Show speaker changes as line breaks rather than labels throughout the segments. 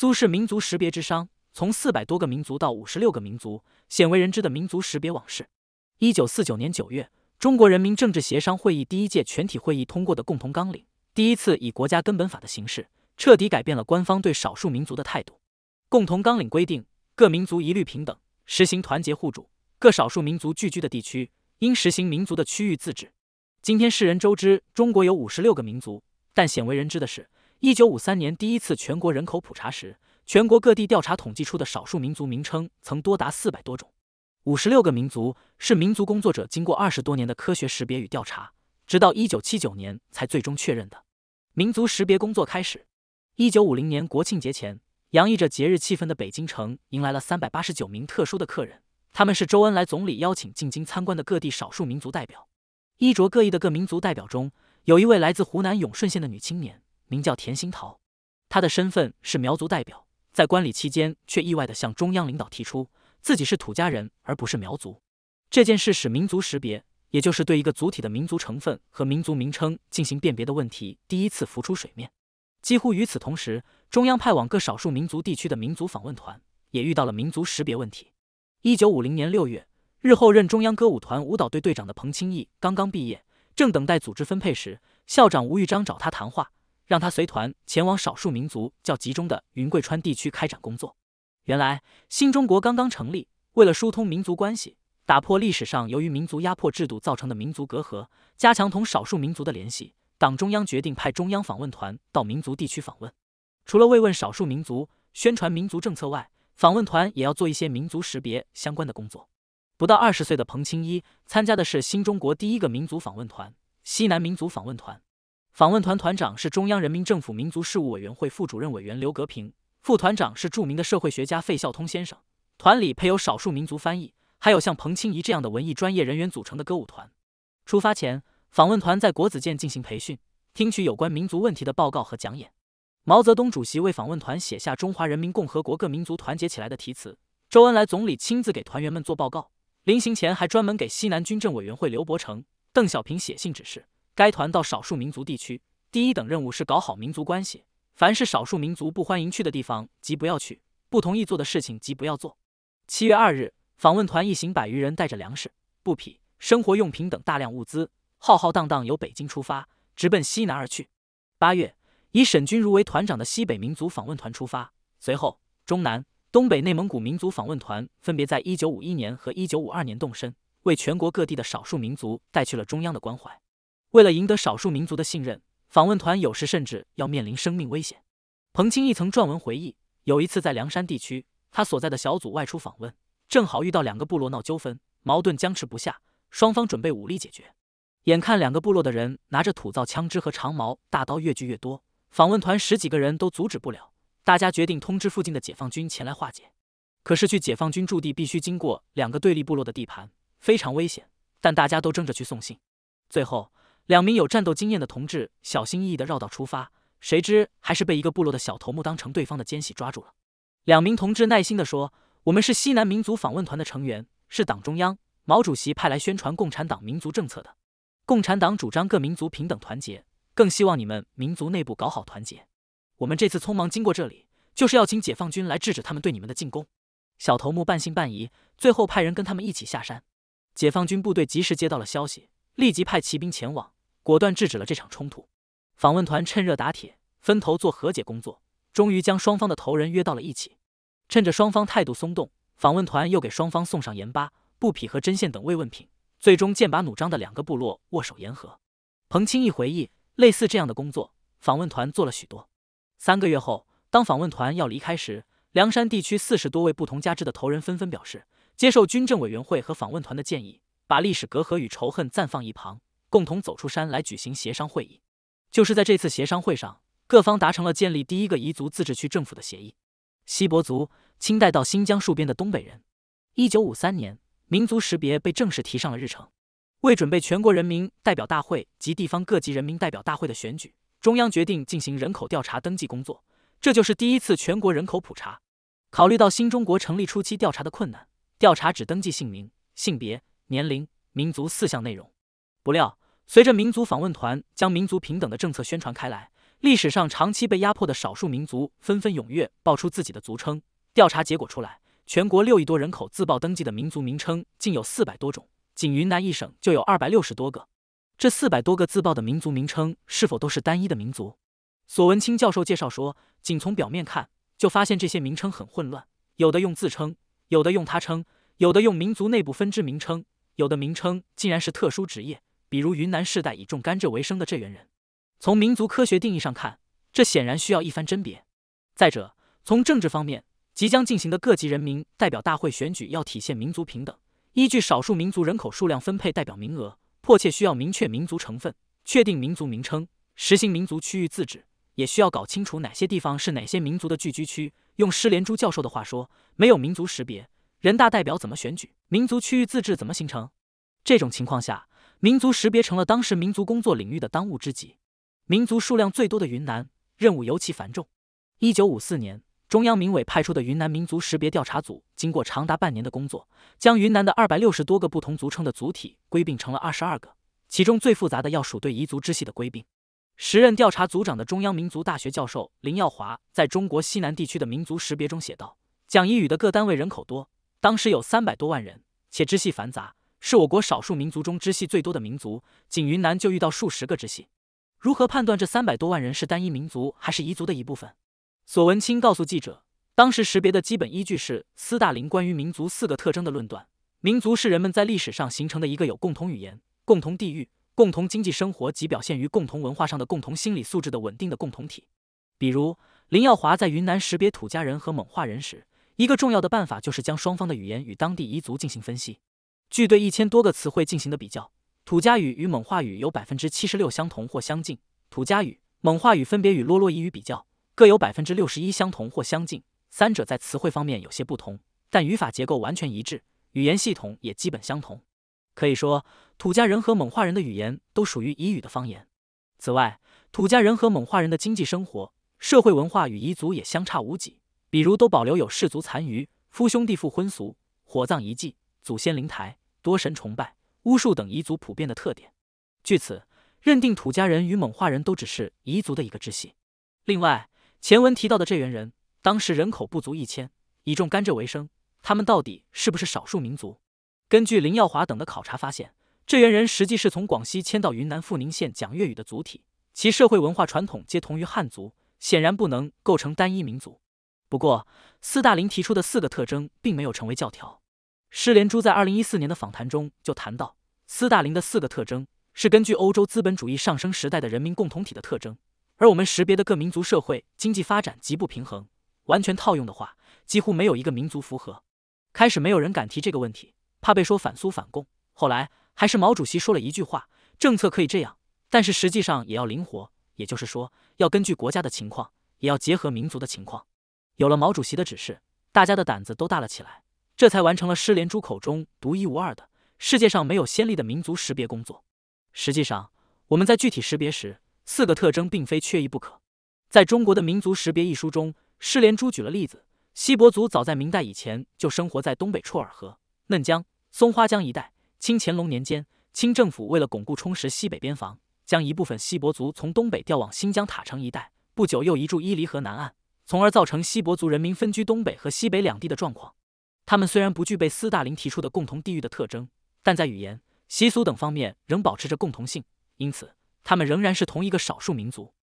苏式民族识别之殇，从四百多个民族到五十六个民族，鲜为人知的民族识别往事。一九四九年九月，中国人民政治协商会议第一届全体会议通过的《共同纲领》，第一次以国家根本法的形式，彻底改变了官方对少数民族的态度。《共同纲领》规定，各民族一律平等，实行团结互助，各少数民族聚居的地区，应实行民族的区域自治。今天世人周知，中国有五十六个民族，但鲜为人知的是。一九五三年第一次全国人口普查时，全国各地调查统计出的少数民族名称曾多达四百多种。五十六个民族是民族工作者经过二十多年的科学识别与调查，直到一九七九年才最终确认的。民族识别工作开始。一九五零年国庆节前，洋溢着节日气氛的北京城迎来了三百八十九名特殊的客人，他们是周恩来总理邀请进京参观的各地少数民族代表。衣着各异的各民族代表中，有一位来自湖南永顺县的女青年。名叫田心桃，他的身份是苗族代表，在观礼期间却意外地向中央领导提出自己是土家人而不是苗族。这件事使民族识别，也就是对一个主体的民族成分和民族名称进行辨别的问题，第一次浮出水面。几乎与此同时，中央派往各少数民族地区的民族访问团也遇到了民族识别问题。一九五零年六月，日后任中央歌舞团舞蹈队队长的彭清逸刚刚毕业，正等待组织分配时，校长吴玉章找他谈话。让他随团前往少数民族较集中的云贵川地区开展工作。原来，新中国刚刚成立，为了疏通民族关系，打破历史上由于民族压迫制度造成的民族隔阂，加强同少数民族的联系，党中央决定派中央访问团到民族地区访问。除了慰问少数民族、宣传民族政策外，访问团也要做一些民族识别相关的工作。不到二十岁的彭清一参加的是新中国第一个民族访问团——西南民族访问团。访问团团长是中央人民政府民族事务委员会副主任委员刘格平，副团长是著名的社会学家费孝通先生。团里配有少数民族翻译，还有像彭清怡这样的文艺专业人员组成的歌舞团。出发前，访问团在国子监进行培训，听取有关民族问题的报告和讲演。毛泽东主席为访问团写下“中华人民共和国各民族团结起来”的题词。周恩来总理亲自给团员们做报告。临行前，还专门给西南军政委员会刘伯承、邓小平写信指示。该团到少数民族地区，第一等任务是搞好民族关系。凡是少数民族不欢迎去的地方，即不要去；不同意做的事情，即不要做。七月二日，访问团一行百余人，带着粮食、布匹、生活用品等大量物资，浩浩荡荡由北京出发，直奔西南而去。八月，以沈钧儒为团长的西北民族访问团出发，随后中南、东北、内蒙古民族访问团分别在1951年和1952年动身，为全国各地的少数民族带去了中央的关怀。为了赢得少数民族的信任，访问团有时甚至要面临生命危险。彭清义曾撰文回忆，有一次在凉山地区，他所在的小组外出访问，正好遇到两个部落闹纠纷，矛盾僵持不下，双方准备武力解决。眼看两个部落的人拿着土造枪支和长矛、大刀越聚越多，访问团十几个人都阻止不了，大家决定通知附近的解放军前来化解。可是去解放军驻地必须经过两个对立部落的地盘，非常危险，但大家都争着去送信。最后。两名有战斗经验的同志小心翼翼地绕道出发，谁知还是被一个部落的小头目当成对方的奸细抓住了。两名同志耐心地说：“我们是西南民族访问团的成员，是党中央毛主席派来宣传共产党民族政策的。共产党主张各民族平等团结，更希望你们民族内部搞好团结。我们这次匆忙经过这里，就是要请解放军来制止他们对你们的进攻。”小头目半信半疑，最后派人跟他们一起下山。解放军部队及时接到了消息，立即派骑兵前往。果断制止了这场冲突。访问团趁热打铁，分头做和解工作，终于将双方的头人约到了一起。趁着双方态度松动，访问团又给双方送上盐巴、布匹和针线等慰问品。最终，剑拔弩张的两个部落握手言和。彭清一回忆，类似这样的工作，访问团做了许多。三个月后，当访问团要离开时，梁山地区四十多位不同家支的头人纷纷表示，接受军政委员会和访问团的建议，把历史隔阂与仇恨暂放一旁。共同走出山来举行协商会议，就是在这次协商会上，各方达成了建立第一个彝族自治区政府的协议。锡伯族，清代到新疆戍边的东北人。一九五三年，民族识别被正式提上了日程。为准备全国人民代表大会及地方各级人民代表大会的选举，中央决定进行人口调查登记工作，这就是第一次全国人口普查。考虑到新中国成立初期调查的困难，调查只登记姓名、性别、年龄、民族四项内容。不料。随着民族访问团将民族平等的政策宣传开来，历史上长期被压迫的少数民族纷纷踊跃报出自己的族称。调查结果出来，全国六亿多人口自报登记的民族名称竟有四百多种，仅云南一省就有二百六十多个。这四百多个自报的民族名称是否都是单一的民族？索文清教授介绍说，仅从表面看就发现这些名称很混乱，有的用自称，有的用他称，有的用民族内部分支名称，有的名称竟然是特殊职业。比如云南世代以种甘蔗为生的这源人，从民族科学定义上看，这显然需要一番甄别。再者，从政治方面，即将进行的各级人民代表大会选举要体现民族平等，依据少数民族人口数量分配代表名额，迫切需要明确民族成分，确定民族名称，实行民族区域自治，也需要搞清楚哪些地方是哪些民族的聚居区。用施连珠教授的话说，没有民族识别，人大代表怎么选举？民族区域自治怎么形成？这种情况下。民族识别成了当时民族工作领域的当务之急。民族数量最多的云南，任务尤其繁重。一九五四年，中央民委派出的云南民族识别调查组，经过长达半年的工作，将云南的二百六十多个不同族称的族体归并成了二十二个。其中最复杂的，要数对彝族支系的归并。时任调查组长的中央民族大学教授林耀华，在中国西南地区的民族识别中写道：“讲彝语的各单位人口多，当时有三百多万人，且支系繁杂。”是我国少数民族中支系最多的民族，仅云南就遇到数十个支系。如何判断这三百多万人是单一民族还是彝族的一部分？索文清告诉记者，当时识别的基本依据是斯大林关于民族四个特征的论断：民族是人们在历史上形成的一个有共同语言、共同地域、共同经济生活及表现于共同文化上的共同心理素质的稳定的共同体。比如，林耀华在云南识别土家人和蒙化人时，一个重要的办法就是将双方的语言与当地彝族进行分析。据对一千多个词汇进行的比较，土家语与蒙话语有百分之七十六相同或相近。土家语、蒙话语分别与洛洛彝语比较，各有百分之六十一相同或相近。三者在词汇方面有些不同，但语法结构完全一致，语言系统也基本相同。可以说，土家人和蒙化人的语言都属于彝语的方言。此外，土家人和蒙化人的经济生活、社会文化与彝族也相差无几，比如都保留有氏族残余、夫兄弟妇婚俗、火葬遗迹。祖先灵台、多神崇拜、巫术等彝族普遍的特点，据此认定土家人与蒙化人都只是彝族的一个支系。另外，前文提到的这员人当时人口不足一千，以种甘蔗为生，他们到底是不是少数民族？根据林耀华等的考察发现，这员人实际是从广西迁到云南富宁县讲粤语的族体，其社会文化传统皆同于汉族，显然不能构成单一民族。不过，斯大林提出的四个特征并没有成为教条。施连珠在二零一四年的访谈中就谈到，斯大林的四个特征是根据欧洲资本主义上升时代的人民共同体的特征，而我们识别的各民族社会经济发展极不平衡，完全套用的话，几乎没有一个民族符合。开始没有人敢提这个问题，怕被说反苏反共。后来还是毛主席说了一句话：“政策可以这样，但是实际上也要灵活，也就是说要根据国家的情况，也要结合民族的情况。”有了毛主席的指示，大家的胆子都大了起来。这才完成了失联珠口中独一无二的世界上没有先例的民族识别工作。实际上，我们在具体识别时，四个特征并非缺一不可。在《中国的民族识别》一书中，失联珠举了例子：锡伯族早在明代以前就生活在东北绰尔河、嫩江、松花江一带。清乾隆年间，清政府为了巩固充实西北边防，将一部分锡伯族从东北调往新疆塔城一带，不久又移住伊犁河南岸，从而造成锡伯族人民分居东北和西北两地的状况。他们虽然不具备斯大林提出的共同地域的特征，但在语言、习俗等方面仍保持着共同性，因此他们仍然是同一个少数民族。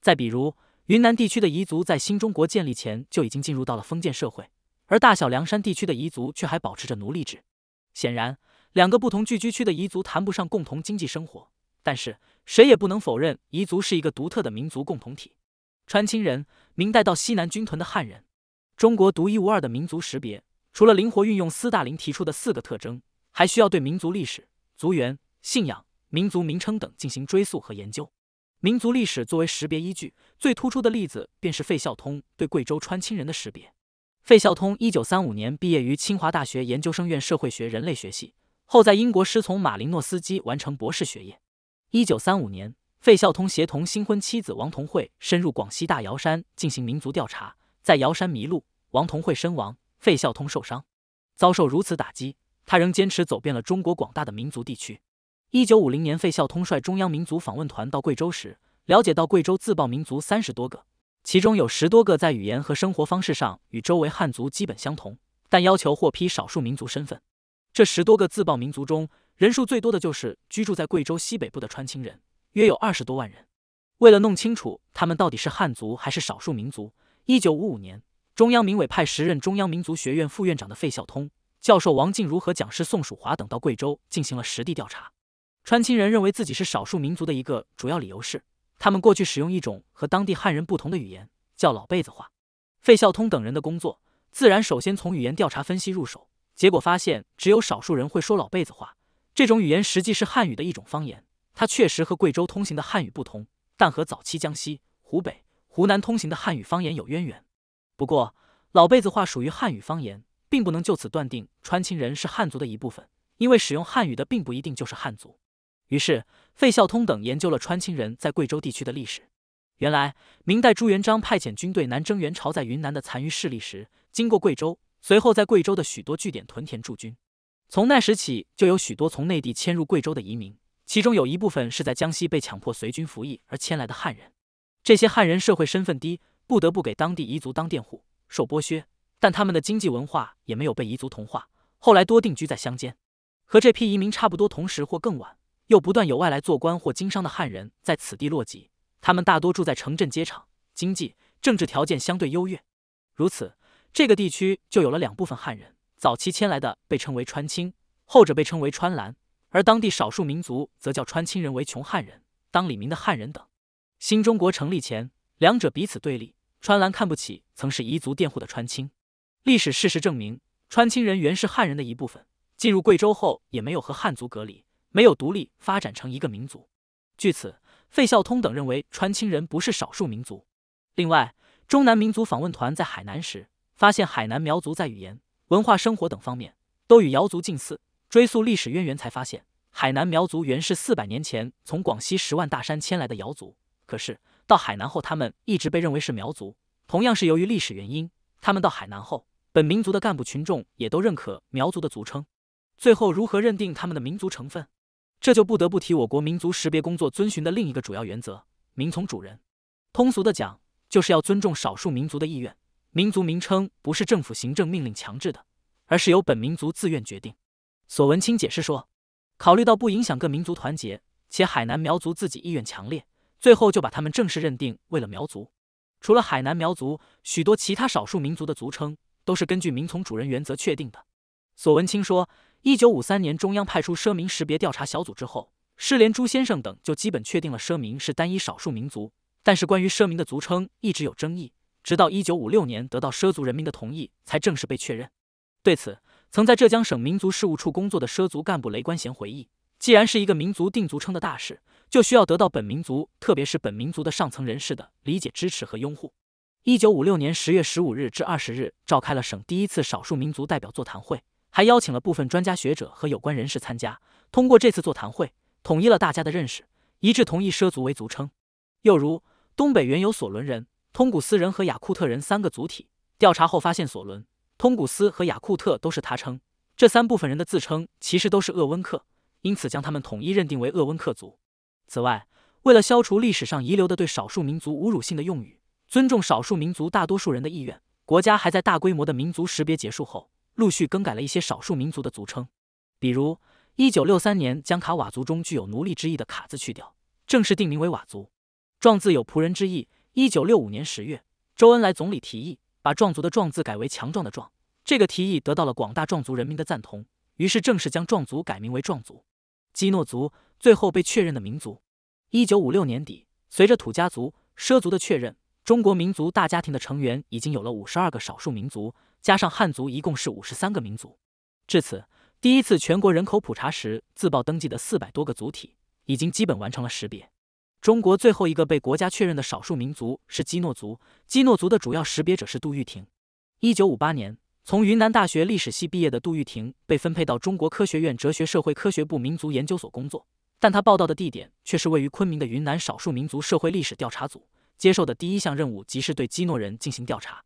再比如。云南地区的彝族在新中国建立前就已经进入到了封建社会，而大小凉山地区的彝族却还保持着奴隶制。显然，两个不同聚居区的彝族谈不上共同经济生活，但是谁也不能否认彝族是一个独特的民族共同体。川青人，明代到西南军屯的汉人，中国独一无二的民族识别，除了灵活运用斯大林提出的四个特征，还需要对民族历史、族源、信仰、民族名称等进行追溯和研究。民族历史作为识别依据，最突出的例子便是费孝通对贵州川青人的识别。费孝通一九三五年毕业于清华大学研究生院社会学人类学系，后在英国师从马林诺斯基完成博士学业。一九三五年，费孝通协同新婚妻子王同惠深入广西大瑶山进行民族调查，在瑶山迷路，王同惠身亡，费孝通受伤。遭受如此打击，他仍坚持走遍了中国广大的民族地区。一九五零年，费孝通率中央民族访问团到贵州时，了解到贵州自报民族三十多个，其中有十多个在语言和生活方式上与周围汉族基本相同，但要求获批少数民族身份。这十多个自报民族中，人数最多的就是居住在贵州西北部的川青人，约有二十多万人。为了弄清楚他们到底是汉族还是少数民族，一九五五年，中央民委派时任中央民族学院副院长的费孝通教授、王静如和讲师宋曙华等到贵州进行了实地调查。川青人认为自己是少数民族的一个主要理由是，他们过去使用一种和当地汉人不同的语言，叫老辈子话。费孝通等人的工作，自然首先从语言调查分析入手，结果发现只有少数人会说老辈子话。这种语言实际是汉语的一种方言，它确实和贵州通行的汉语不同，但和早期江西、湖北、湖南通行的汉语方言有渊源。不过，老辈子话属于汉语方言，并不能就此断定川青人是汉族的一部分，因为使用汉语的并不一定就是汉族。于是，费孝通等研究了川青人在贵州地区的历史。原来，明代朱元璋派遣军队南征元朝在云南的残余势力时，经过贵州，随后在贵州的许多据点屯田驻军。从那时起，就有许多从内地迁入贵州的移民，其中有一部分是在江西被强迫随军服役而迁来的汉人。这些汉人社会身份低，不得不给当地彝族当佃户，受剥削，但他们的经济文化也没有被彝族同化。后来多定居在乡间，和这批移民差不多同时或更晚。又不断有外来做官或经商的汉人在此地落籍，他们大多住在城镇街场，经济政治条件相对优越。如此，这个地区就有了两部分汉人：早期迁来的被称为“川青”，后者被称为“川蓝”。而当地少数民族则叫“川青人”为“穷汉人”“当李民的汉人”等。新中国成立前，两者彼此对立，川蓝看不起曾是彝族佃户的川青。历史事实证明，川青人原是汉人的一部分，进入贵州后也没有和汉族隔离。没有独立发展成一个民族。据此，费孝通等认为川青人不是少数民族。另外，中南民族访问团在海南时，发现海南苗族在语言、文化、生活等方面都与瑶族近似。追溯历史渊源，才发现海南苗族原是四百年前从广西十万大山迁来的瑶族。可是到海南后，他们一直被认为是苗族。同样是由于历史原因，他们到海南后，本民族的干部群众也都认可苗族的族称。最后，如何认定他们的民族成分？这就不得不提我国民族识别工作遵循的另一个主要原则“民从主人”。通俗的讲，就是要尊重少数民族的意愿。民族名称不是政府行政命令强制的，而是由本民族自愿决定。索文清解释说：“考虑到不影响各民族团结，且海南苗族自己意愿强烈，最后就把他们正式认定为了苗族。”除了海南苗族，许多其他少数民族的族称都是根据“民从主人”原则确定的。索文清说。一九五三年，中央派出奢民识别调查小组之后，施连朱先生等就基本确定了奢民是单一少数民族。但是，关于奢民的族称一直有争议，直到一九五六年得到畲族人民的同意，才正式被确认。对此，曾在浙江省民族事务处工作的畲族干部雷观贤回忆：“既然是一个民族定族称的大事，就需要得到本民族，特别是本民族的上层人士的理解、支持和拥护。”一九五六年十月十五日至二十日，召开了省第一次少数民族代表座谈会。还邀请了部分专家学者和有关人士参加。通过这次座谈会，统一了大家的认识，一致同意“畲族”为族称。又如，东北原有索伦人、通古斯人和雅库特人三个族体。调查后发现，索伦、通古斯和雅库特都是他称，这三部分人的自称其实都是鄂温克，因此将他们统一认定为鄂温克族。此外，为了消除历史上遗留的对少数民族侮辱性的用语，尊重少数民族大多数人的意愿，国家还在大规模的民族识别结束后。陆续更改了一些少数民族的族称，比如一九六三年将卡瓦族中具有奴隶之意的卡字去掉，正式定名为瓦族。壮字有仆人之意。一九六五年十月，周恩来总理提议把壮族的壮字改为强壮的壮，这个提议得到了广大壮族人民的赞同，于是正式将壮族改名为壮族。基诺族最后被确认的民族。一九五六年底，随着土家族、畲族的确认。中国民族大家庭的成员已经有了五十二个少数民族，加上汉族，一共是五十三个民族。至此，第一次全国人口普查时自报登记的四百多个族体，已经基本完成了识别。中国最后一个被国家确认的少数民族是基诺族。基诺族的主要识别者是杜玉婷。一九五八年，从云南大学历史系毕业的杜玉婷被分配到中国科学院哲学社会科学部民族研究所工作，但他报道的地点却是位于昆明的云南少数民族社会历史调查组。接受的第一项任务即是对基诺人进行调查。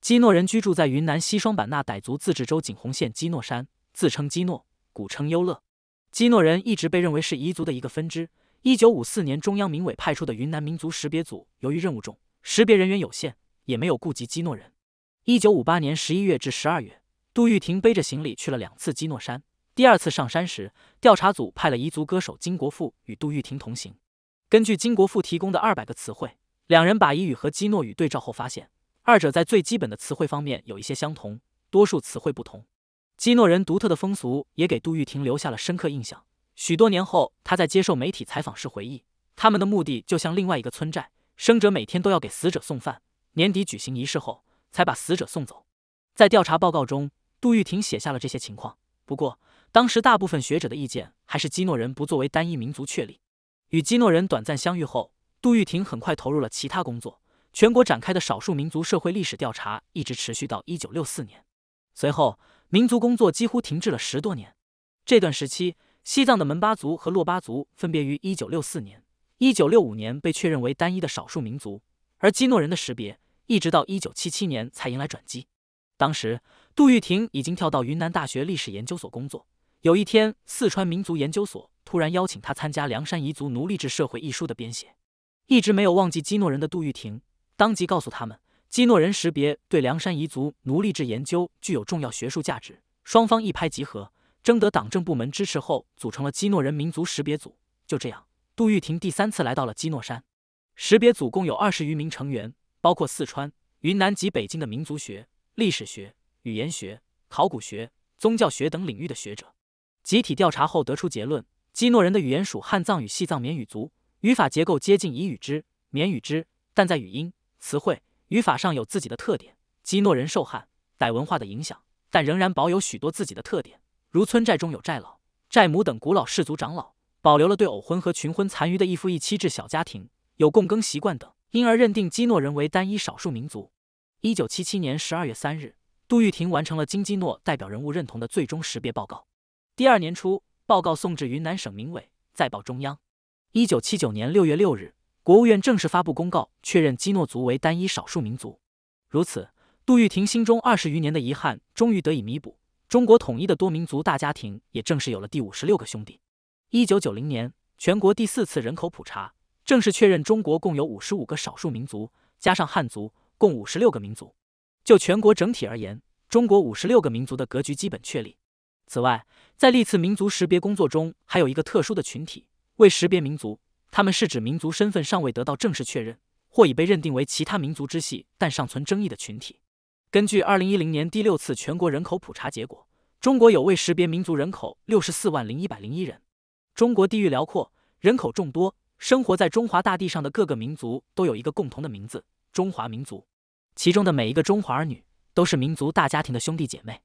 基诺人居住在云南西双版纳傣族自治州景洪县基诺山，自称基诺，古称优乐。基诺人一直被认为是彝族的一个分支。1954年，中央民委派出的云南民族识别组，由于任务重，识别人员有限，也没有顾及基诺人。1958年11月至12月，杜玉婷背着行李去了两次基诺山。第二次上山时，调查组派了彝族歌手金国富与杜玉婷同行。根据金国富提供的200个词汇。两人把彝语和基诺语对照后发现，二者在最基本的词汇方面有一些相同，多数词汇不同。基诺人独特的风俗也给杜玉婷留下了深刻印象。许多年后，他在接受媒体采访时回忆，他们的目的就像另外一个村寨，生者每天都要给死者送饭，年底举行仪式后才把死者送走。在调查报告中，杜玉婷写下了这些情况。不过，当时大部分学者的意见还是基诺人不作为单一民族确立。与基诺人短暂相遇后。杜玉婷很快投入了其他工作。全国展开的少数民族社会历史调查一直持续到1964年，随后民族工作几乎停滞了十多年。这段时期，西藏的门巴族和洛巴族分别于1964年、1965年被确认为单一的少数民族，而基诺人的识别一直到1977年才迎来转机。当时，杜玉婷已经跳到云南大学历史研究所工作。有一天，四川民族研究所突然邀请他参加《凉山彝族奴隶制社会》一书的编写。一直没有忘记基诺人的杜玉婷，当即告诉他们，基诺人识别对凉山彝族奴隶制研究具有重要学术价值。双方一拍即合，征得党政部门支持后，组成了基诺人民族识别组。就这样，杜玉婷第三次来到了基诺山。识别组共有二十余名成员，包括四川、云南及北京的民族学、历史学、语言学、考古学、宗教学等领域的学者。集体调查后得出结论：基诺人的语言属汉藏语系藏缅语族。语法结构接近以语之、缅语之，但在语音、词汇、语法上有自己的特点。基诺人受汉傣文化的影响，但仍然保有许多自己的特点，如村寨中有寨老、寨母等古老氏族长老，保留了对偶婚和群婚残余的一夫一妻制小家庭，有共耕习惯等，因而认定基诺人为单一少数民族。一九七七年十二月三日，杜玉婷完成了金基诺代表人物认同的最终识别报告。第二年初，报告送至云南省民委，再报中央。一九七九年六月六日，国务院正式发布公告，确认基诺族为单一少数民族。如此，杜玉婷心中二十余年的遗憾终于得以弥补。中国统一的多民族大家庭也正式有了第五十六个兄弟。一九九零年，全国第四次人口普查正式确认中国共有五十五个少数民族，加上汉族，共五十六个民族。就全国整体而言，中国五十六个民族的格局基本确立。此外，在历次民族识别工作中，还有一个特殊的群体。未识别民族，他们是指民族身份尚未得到正式确认，或已被认定为其他民族之系，但尚存争议的群体。根据二零一零年第六次全国人口普查结果，中国有未识别民族人口六十四万零一百零一人。中国地域辽阔，人口众多，生活在中华大地上的各个民族都有一个共同的名字——中华民族。其中的每一个中华儿女，都是民族大家庭的兄弟姐妹。